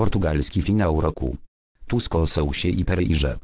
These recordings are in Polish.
Portugalski finał roku. Tusk o i Pereirze.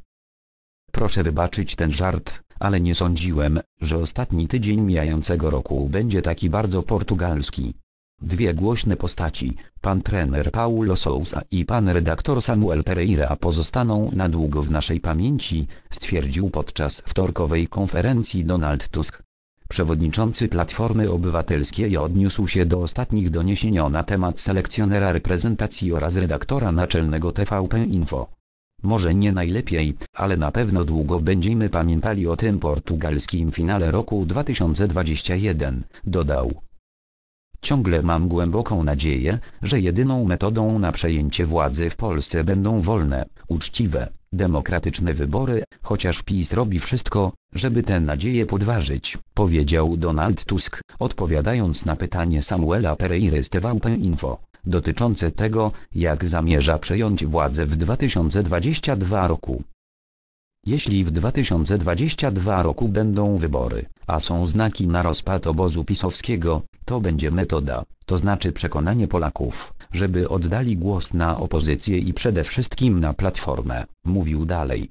Proszę wybaczyć ten żart, ale nie sądziłem, że ostatni tydzień mijającego roku będzie taki bardzo portugalski. Dwie głośne postaci, pan trener Paulo Sousa i pan redaktor Samuel Pereira pozostaną na długo w naszej pamięci, stwierdził podczas wtorkowej konferencji Donald Tusk. Przewodniczący Platformy Obywatelskiej odniósł się do ostatnich doniesień na temat selekcjonera reprezentacji oraz redaktora naczelnego TVP Info. Może nie najlepiej, ale na pewno długo będziemy pamiętali o tym portugalskim finale roku 2021, dodał. Ciągle mam głęboką nadzieję, że jedyną metodą na przejęcie władzy w Polsce będą wolne, uczciwe, demokratyczne wybory, chociaż PiS robi wszystko, żeby tę nadzieję podważyć, powiedział Donald Tusk, odpowiadając na pytanie Samuela Pereiry z TVP Info dotyczące tego, jak zamierza przejąć władzę w 2022 roku. Jeśli w 2022 roku będą wybory, a są znaki na rozpad obozu pisowskiego, to będzie metoda, to znaczy przekonanie Polaków, żeby oddali głos na opozycję i przede wszystkim na Platformę, mówił dalej.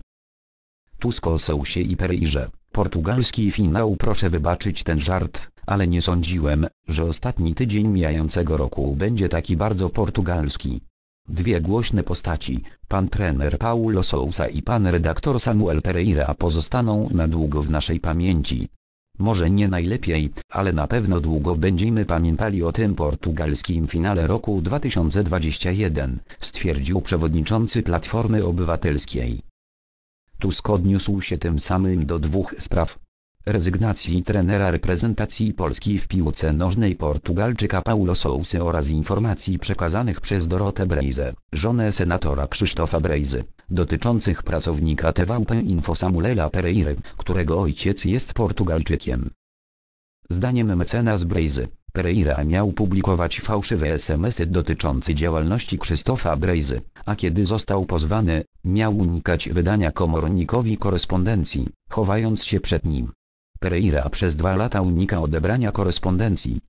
Tusk osał się i Pereirze, portugalski finał proszę wybaczyć ten żart, ale nie sądziłem, że ostatni tydzień mijającego roku będzie taki bardzo portugalski. Dwie głośne postaci, pan trener Paulo Sousa i pan redaktor Samuel Pereira pozostaną na długo w naszej pamięci. Może nie najlepiej, ale na pewno długo będziemy pamiętali o tym portugalskim finale roku 2021, stwierdził przewodniczący Platformy Obywatelskiej. Tusk odniósł się tym samym do dwóch spraw, rezygnacji trenera reprezentacji Polski w piłce nożnej Portugalczyka Paulo Sousa oraz informacji przekazanych przez Dorotę Brejze, żonę senatora Krzysztofa Brejzy, dotyczących pracownika TVP Info Samuela Pereiry, którego ojciec jest Portugalczykiem. Zdaniem mecenas Brejzy, Pereira miał publikować fałszywe SMSy dotyczące działalności Krzysztofa Brejzy, a kiedy został pozwany, miał unikać wydania komornikowi korespondencji, chowając się przed nim. Pereira przez dwa lata unika odebrania korespondencji.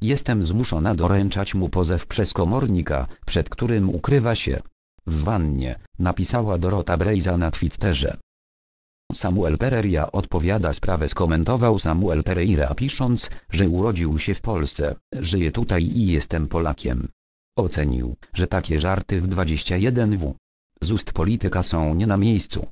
Jestem zmuszona doręczać mu pozew przez komornika, przed którym ukrywa się. W wannie, napisała Dorota Brejza na Twitterze. Samuel Pereira odpowiada sprawę skomentował Samuel Pereira pisząc, że urodził się w Polsce, żyję tutaj i jestem Polakiem. Ocenił, że takie żarty w 21w z ust polityka są nie na miejscu.